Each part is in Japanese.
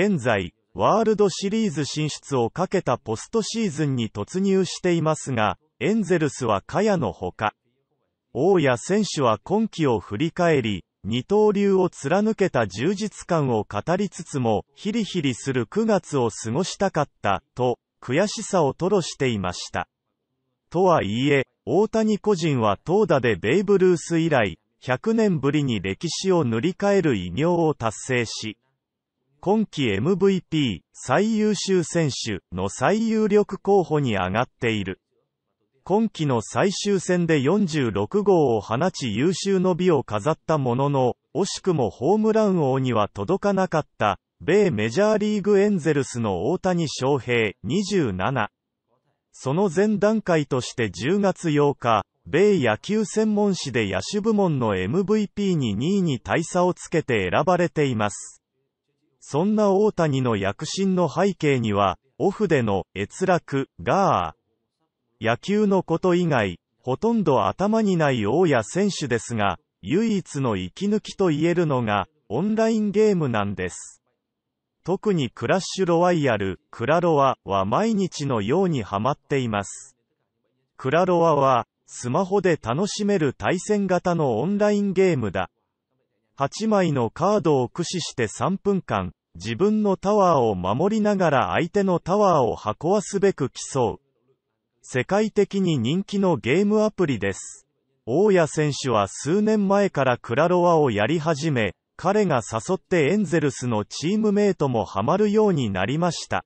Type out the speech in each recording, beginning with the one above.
現在、ワールドシリーズ進出をかけたポストシーズンに突入していますが、エンゼルスはカヤのほか、大谷選手は今季を振り返り、二刀流を貫けた充実感を語りつつも、ヒリヒリする9月を過ごしたかった、と、悔しさを吐露していました。とはいえ、大谷個人は投打でベイブルース以来、100年ぶりに歴史を塗り替える偉業を達成し、今季 MVP 最優秀選手の最有力候補に上がっている。今季の最終戦で46号を放ち優秀の美を飾ったものの、惜しくもホームラン王には届かなかった、米メジャーリーグエンゼルスの大谷翔平27。その前段階として10月8日、米野球専門誌で野手部門の MVP に2位に大差をつけて選ばれています。そんな大谷の躍進の背景には、オフでの閲楽がー、野球のこと以外、ほとんど頭にない大谷選手ですが、唯一の息抜きと言えるのが、オンラインゲームなんです。特にクラッシュロワイヤル、クラロワは毎日のようにハマっています。クラロワは、スマホで楽しめる対戦型のオンラインゲームだ。8枚のカードを駆使して3分間、自分のタワーを守りながら相手のタワーを運ばすべく競う。世界的に人気のゲームアプリです。大谷選手は数年前からクラロワをやり始め、彼が誘ってエンゼルスのチームメイトもハマるようになりました。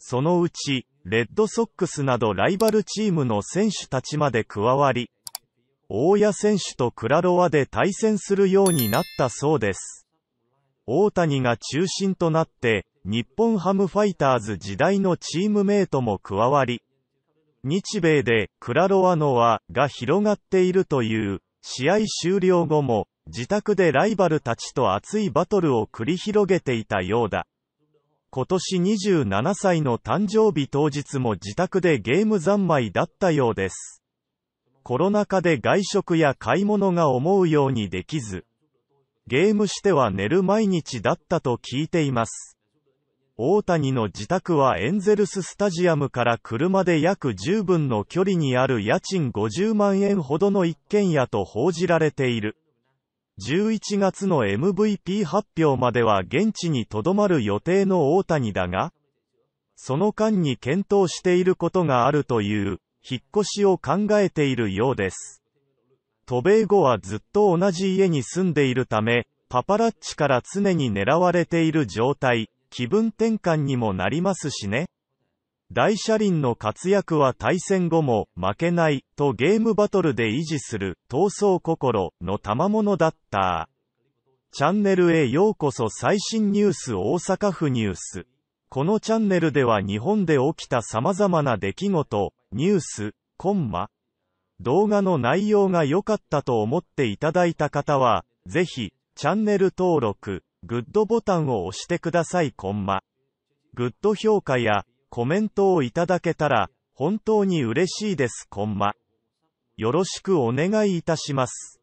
そのうち、レッドソックスなどライバルチームの選手たちまで加わり、大谷選手とクラロワで対戦するようになったそうです。大谷が中心となって、日本ハムファイターズ時代のチームメイトも加わり、日米でクラロワノアが広がっているという、試合終了後も、自宅でライバルたちと熱いバトルを繰り広げていたようだ。今年27歳の誕生日当日も自宅でゲーム三昧だったようです。コロナ禍で外食や買い物が思うようにできず、ゲームしては寝る毎日だったと聞いています。大谷の自宅はエンゼルススタジアムから車で約10分の距離にある家賃50万円ほどの一軒家と報じられている。11月の MVP 発表までは現地に留まる予定の大谷だが、その間に検討していることがあるという、引っ越しを考えているようです。渡米後はずっと同じ家に住んでいるため、パパラッチから常に狙われている状態、気分転換にもなりますしね。大車輪の活躍は対戦後も、負けない、とゲームバトルで維持する、闘争心、の賜物だった。チャンネルへようこそ最新ニュース大阪府ニュース。このチャンネルでは日本で起きた様々な出来事、ニュース、コンマ、動画の内容が良かったと思っていただいた方は、ぜひ、チャンネル登録、グッドボタンを押してくださいコンマ。グッド評価や、コメントをいただけたら、本当に嬉しいですコンマ。よろしくお願いいたします。